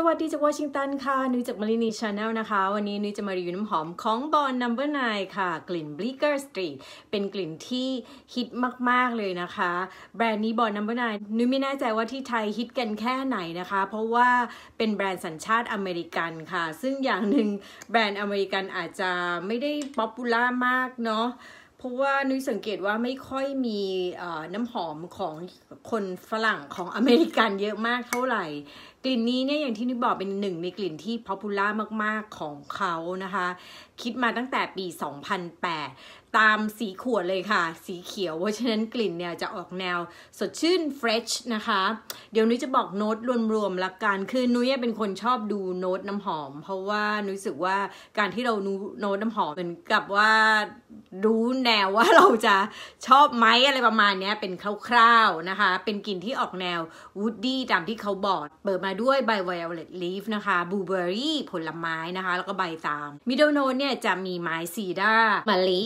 สวัสดีจากวอชิงตันค่ะนุ้ยจากมารินีชาแนลนะคะ วันนี้นุ้ยจะมารีวิวน้ำหอมของบอนนัมเบอร์ไนค่ะ กลิ่นบลิเกอร์สตรีทเป็นกลิ่นที่ฮิตมาก ๆเลยนะคะ แบรนด์นี้บอนนัมเบอร์ไนนุ้ยไม่แน่ใจว่าที่ไทยฮิตกันแค่ไหนนะคะ เพราะว่าเป็นแบรนด์สัญชาติอเมริกันค่ะ ซึ่งอย่างหนึ่งแบรนด์อเมริกันอาจจะไม่ได้ป๊อปปูล่ามากเนาะเพราะว่านุ้ยสังเกตว่าไม่ค่อยมีน้ำหอมของคนฝรั่งของอเมริกันเยอะมากเท่าไหร่ กลิ่นนี้เนี่ยอย่างที่นุ้ยบอกเป็นหนึ่งในกลิ่นที่พอปูล่ามากๆของเขานะคะ คิดมาตั้งแต่ปี 2008ตามสีขวดเลยค่ะ สีเขียวเพราะฉะนั้นกลิ่นเนี่ยจะออกแนวสดชื่น fresh นะคะเดี๋ยวนุ้ยจะบอกโน้ตรวมๆละกันคือนุ้ยเป็นคนชอบดูโน้ตน้ำหอมเพราะว่านุ้ยรู้สึกว่าการที่เราโน้ตน้ำหอมเหมือนกับว่ารู้แนวว่าเราจะชอบไหมอะไรประมาณนี้เป็นคร่าวๆนะคะเป็นกลิ่นที่ออกแนววูดดี้ตามที่เขาบอกเปิดมาด้วยใบไวโอเลตลีฟนะคะบลูเบอร์รี่ผลไม้นะคะแล้วก็ใบตามมิดเดิลโน้ตเนี่ยจะมีไม้ซีดามะลิ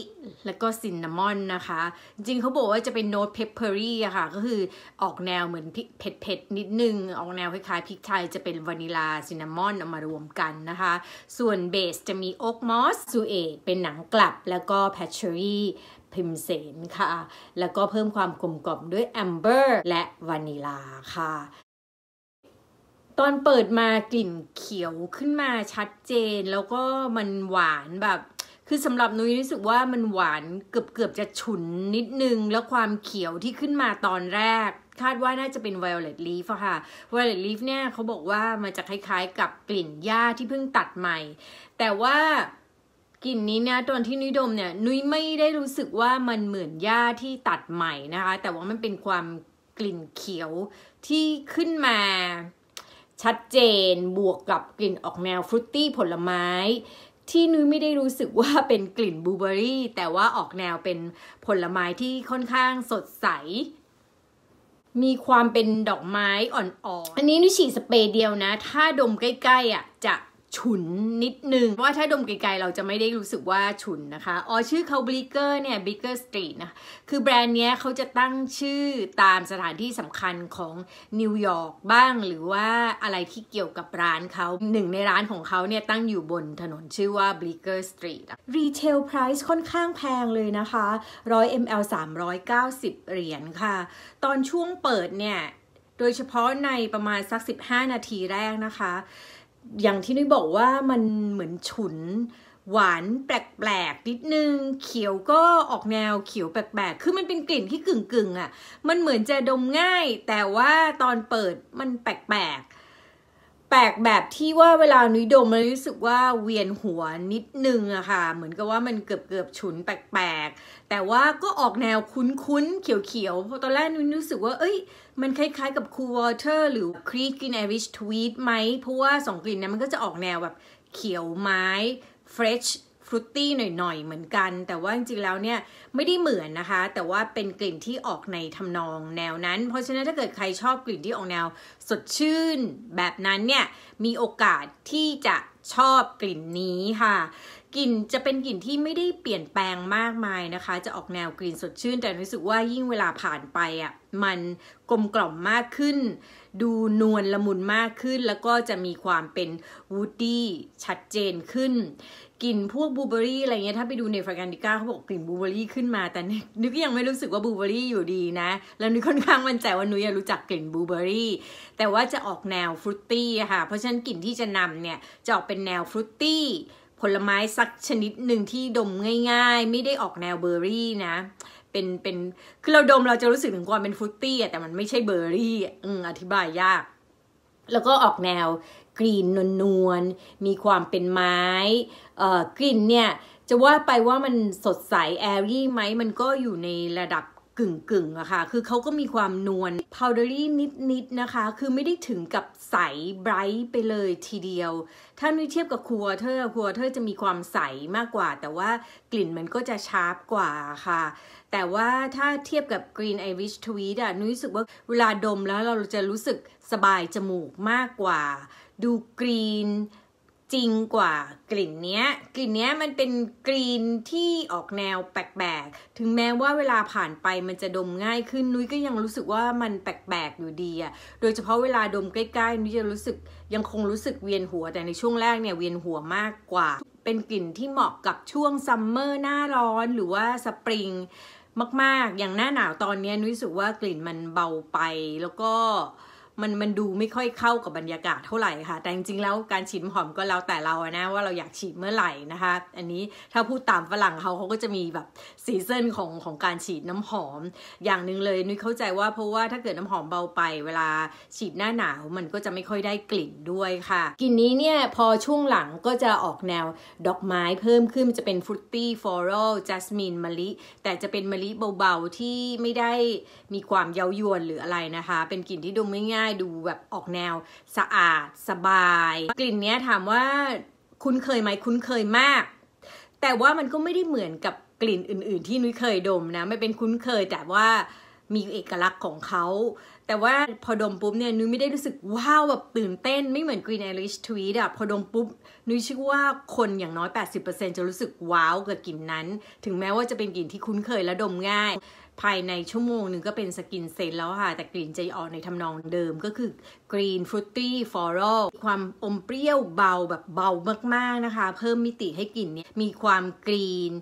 แล้วก็ซินนามอนนะคะ จริงเขาบอกว่าจะเป็นโน้ตเพปเปอรี่อะค่ะก็คือออกแนวเหมือนเผ็ดเผ็ดนิดนึง ออกแนวคล้ายๆ พริกไทยจะเป็นวานิลาซินนามอนเอามารวมกันนะคะ ส่วนเบสจะมีโอ๊กมอส ซูเอตเป็นหนังกลับ แล้วก็แพชเชอรี่ พิมเสนค่ะ แล้วก็เพิ่มความกลมกล่อมด้วยแอมเบอร์และวานิลาค่ะ ตอนเปิดมากลิ่นเขียวขึ้นมาชัดเจนแล้วก็มันหวานแบบคือสำหรับนุ้ยรู้สึกว่ามันหวานเกือบเกือบจะฉุนนิดนึง แล้วความเขียวที่ขึ้นมาตอนแรก คาดว่าน่าจะเป็น violet leaf ค่ะ violet leaf เนี่ยเขาบอกว่ามันจะคล้ายๆ กับกลิ่นหญ้าที่เพิ่งตัดใหม่ แต่ว่ากลิ่นนี้นะตอนที่นุ้ยดมเนี่ยนุ้ยไม่ได้รู้สึกว่ามันเหมือนหญ้าที่ตัดใหม่นะคะ แต่ว่ามันเป็นความกลิ่นเขียวที่ขึ้นมาชัดเจนบวกกับกลิ่นออกแนวฟรุตตี้ผลไม้ที่นุ้ยไม่ได้รู้สึกว่าเป็นกลิ่นบลูเบอรี่ แต่ว่าออกแนวเป็นผลไม้ที่ค่อนข้างสดใส มีความเป็นดอกไม้อ่อนๆออันนี้นุ้ยฉีดสเปรย์เดียวนะ ถ้าดมใกล้ๆอ่ะจะฉุนนิดนึงเว่าถ้าดมไกลๆเราจะไม่ได้รู้สึกว่าฉุนนะคะอ๋อชื่อเขาบลิเกอร์เนี่ยบลิเกอร์สตรีทนะ คือแบรนด์เนี้ยเขาจะตั้งชื่อตามสถานที่สำคัญของนิวยอร์กบ้าง หรือว่าอะไรที่เกี่ยวกับร้านเขา หนึ่งในร้านของเขาเนี่ยตั้งอยู่บนถนนชื่อว่าบลิเกอร์สตรีทรีเทลไพรซ์ค่อนข้างแพงเลยนะคะ 100 ml 390 เหรียญค่ะ ตอนช่วงเปิดเนี่ย โดยเฉพาะในประมาณสัก15นาทีแรกนะคะอย่างที่นุ้ยบอกว่ามันเหมือนฉุนหวานแปลกๆ นิดนึง เขียวก็ออกแนวเขียวแปลกๆ คือมันเป็นกลิ่นที่กึ่งๆอะ่ะ มันเหมือนจะดมง่าย แต่ว่าตอนเปิดมันแปลกๆแปลกแบบที่ว่าเวลานุ้ยดมมันรู้สึกว่าเวียนหัวนิดนึงอะค่ะ เหมือนกับว่ามันเกือบเกือบฉุนแปลกๆ แต่ว่าก็ออกแนวคุ้นๆ เขียวๆตอนแรกนุ้ยรู้สึกว่า เอ้ยมันคล้ายๆกับคูวอเตอร์หรือครีกลินไอริชทวีตไหมเพราะว่าสองกลิ่นนี้นมันก็จะออกแนวแบบเขียวไม้เฟรชรุตตี้หน่อยๆเหมือนกัน แต่ว่าจริงๆแล้วเนี่ยไม่ได้เหมือนนะคะ แต่ว่าเป็นกลิ่นที่ออกในทำนองแนวนั้น เพราะฉะนั้นถ้าเกิดใครชอบกลิ่นที่ออกแนวสดชื่นแบบนั้นเนี่ย มีโอกาสที่จะชอบกลิ่นนี้ค่ะกลิ่นจะเป็นกลิ่นที่ไม่ได้เปลี่ยนแปลงมากมายนะคะ จะออกแนวกลิ่นสดชื่น แต่รู้สึกว่ายิ่งเวลาผ่านไปอะ่ะ มันกลมกล่อมมากขึ้น ดูนวลละมุนมากขึ้น แล้วก็จะมีความเป็นวูดดี้ชัดเจนขึ้น กลิ่นพวกบูเบอรี่อะไรเงี้ย ถ้าไปดูในฟรากนดิก้าเขาบอกกลิ่นบูเบอรี่ขึ้นมา แต่นุ้ยยังไม่รู้สึกว่าบูเบอรี่อยู่ดีนะ แล้วนุ้ยค่อนข้างมั่นใจว่านุ้ยรู้จักกลิ่นบูเบอรี่ แต่ว่าจะออกแนวฟรุตตี้ค่ะ เพราะฉะนั้นกลิ่นที่จะนำเนี่ยจะออกเป็นแนวฟรุตตี้ผลไม้สักชนิดหนึ่งที่ดมง่ายๆ ไม่ได้ออกแนวเบอร์รี่นะ เป็นเป็นคือเราดมเราจะรู้สึกถึงความเป็นฟรุตตี้แต่มันไม่ใช่เบอร์รี่ อืออธิบายยาก แล้วก็ออกแนวกรีนนวลๆมีความเป็นไม้เอ่อกลิ่นเนี่ยจะว่าไปว่ามันสดใสแอรี่ไหมมันก็อยู่ในระดับกึ่งกึ่งอะค่ะ คือเขาก็มีความนวล powdery นิดๆนนะคะ คือไม่ได้ถึงกับใสไบร g h t ไปเลยทีเดียว ถ้านุ้ยเทียบกับครัวเธอครัวเธอจะมีความใสมากกว่า แต่ว่ากลิ่นมันก็จะชาร์ปกว่าค่ะ แต่ว่าถ้าเทียบกับ Green Irish Tweed อะนุ้ยรู้สึกว่าเวลาดมแล้วเราจะรู้สึกสบายจมูกมากกว่า ดูกรีนจริงกว่ากลิ่นเนี้ย กลิ่นเนี้ยมันเป็นกลิ่นที่ออกแนวแปลกๆ ถึงแม้ว่าเวลาผ่านไปมันจะดมง่ายขึ้นนุ้ยก็ยังรู้สึกว่ามันแปลกๆอยู่ดีอะโดยเฉพาะเวลาดมใกล้ๆนุ้ยจะรู้สึกยังคงรู้สึกเวียนหัวแต่ในช่วงแรกเนี่ย เวียนหัวมากกว่า เป็นกลิ่นที่เหมาะกับช่วงซัมเมอร์หน้าร้อนหรือว่าสปริง มากๆอย่างหน้าหนาวตอนนี้นุ้ยรู้สึกว่ากลิ่นมันเบาไปแล้วก็มันมันดูไม่ค่อยเข้ากับบรรยากาศเท่าไหร่ค่ะ แต่จริงๆ แล้วการฉีดหอมก็แล้วแต่เราอะนะว่าเราอยากฉีดเมื่อไหร่นะคะ อันนี้ถ้าพูดตามฝรั่งเขาเขาก็จะมีแบบซีซันของของการฉีดน้ำหอม อย่างหนึ่งเลยนุ้ยเข้าใจว่าเพราะว่าถ้าเกิดน้ำหอมเบาไป เวลาฉีดหน้าหนาวมันก็จะไม่ค่อยได้กลิ่นด้วยค่ะกลิ่นนี้เนี่ยพอช่วงหลังก็จะออกแนวดอกไม้เพิ่มขึ้นจะเป็นฟรุตตี้ฟลอรัลจัสมินมะลิแต่จะเป็นมะลิเบาๆที่ไม่ได้มีความเย้ายวนหรืออะไรนะคะ เป็นกลิ่นที่ดมง่ายดูแบบออกแนวสะอาดสบาย กลิ่นเนี้ยถามว่าคุ้นเคยไหมคุ้นเคยมาก แต่ว่ามันก็ไม่ได้เหมือนกับกลิ่นอื่นๆ ที่นุ้ยเคยดมนะ ไม่เป็นคุ้นเคย แต่ว่ามีเอกลักษณ์ของเขา แต่ว่าพอดมปุ๊บเนี่ยนุ้ยไม่ได้รู้สึก ว้าวแบบตื่นเต้น ไม่เหมือนกรีนเอลิชทวี e อะพอดมปุ๊บ นุ้ยเชื่อว่าคนอย่างน้อย 80%จะรู้สึกว้าวกับกลิ่นนั้น ถึงแม้ว่าจะเป็นกลิ่นที่คุ้นเคยและดมง่ายภายในชั่วโมงนึงก็เป็นสกินเซนแล้วค่ะ แต่กลิ่นจะออกในทำนองเดิมก็คือ กรีนฟรุตตี้ฟลอรัลความอมเปรี้ยวเบาแบบเบามากๆนะคะ เพิ่มมิติให้กลิ่นเนี่ย มีความกรีน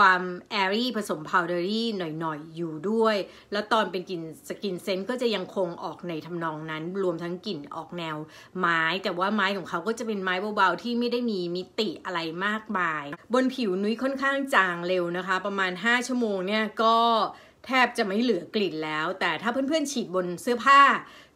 ความแอรี่ผสมพาวเดอรี่หน่อยๆ อยู่ด้วย แล้วตอนเป็นกลิ่นสกินเซนต์ก็จะยังคงออกในทำนองนั้น รวมทั้งกลิ่นออกแนวไม้ แต่ว่าไม้ของเขาก็จะเป็นไม้เบาๆที่ไม่ได้มีมิติอะไรมากมาย บนผิวนุ้ยค่อนข้างจางเร็วนะคะ ประมาณ5ชั่วโมงเนี่ยก็แทบจะไม่เหลือกลิ่นแล้ว แต่ถ้าเพื่อนๆ ฉีดบนเสื้อผ้า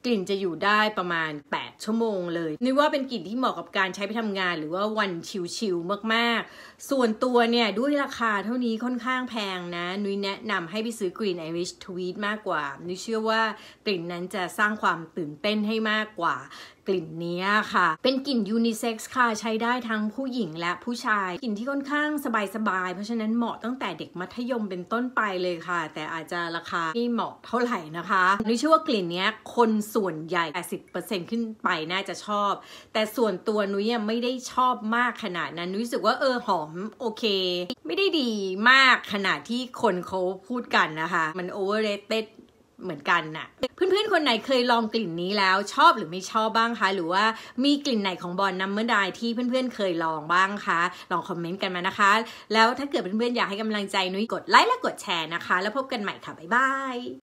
กลิ่นจะอยู่ได้ประมาณ 8 ชั่วโมงเลยนึกว่าเป็นกลิ่นที่เหมาะกับการใช้ไปทำงานหรือว่าวันชิลๆมากๆ ส่วนตัวเนี่ยด้วยราคาเท่านี้ค่อนข้างแพงนะนุ้ยแนะนำให้ไปซื้อกลิ่น Irish Tweed มากกว่านุ้ยเชื่อว่ากลิ่นนั้นจะสร้างความตื่นเต้นให้มากกว่ากลิ่นนี้ค่ะเป็นกลิ่นยูนิเซ็กซ์ค่ะ ใช้ได้ทั้งผู้หญิงและผู้ชาย กลิ่นที่ค่อนข้างสบายๆ เพราะฉะนั้นเหมาะตั้งแต่เด็กมัธยมเป็นต้นไปเลยค่ะ แต่อาจจะราคาไม่เหมาะเท่าไหร่นะคะนุ้เชื่อว่ากลิ่นนี้คนส่วนใหญ่ 80%ขึ้นไปน่าจะชอบ แต่ส่วนตัวนุ้ยไม่ได้ชอบมากขนาดนั้นนุ้ยรู้สึกว่าเออหอมโอเค ไม่ได้ดีมากขนาดที่คนเขาพูดกันนะคะ มันโอเวอร์เรตเต็ดเหมือนกันน่ะเพื่อนๆคนไหนเคยลองกลิ่นนี้แล้ว ชอบหรือไม่ชอบบ้างคะ หรือว่ามีกลิ่นไหนของบอลนัมเบอร์ไดที่เพื่อนๆเคยลองบ้างคะ ลองคอมเมนต์กันมานะคะ แล้วถ้าเกิดเพื่อนๆอยากให้กำลังใจนุ้ยกดไลค์และกดแชร์นะคะ แล้วพบกันใหม่ค่ะ บ๊ายบาย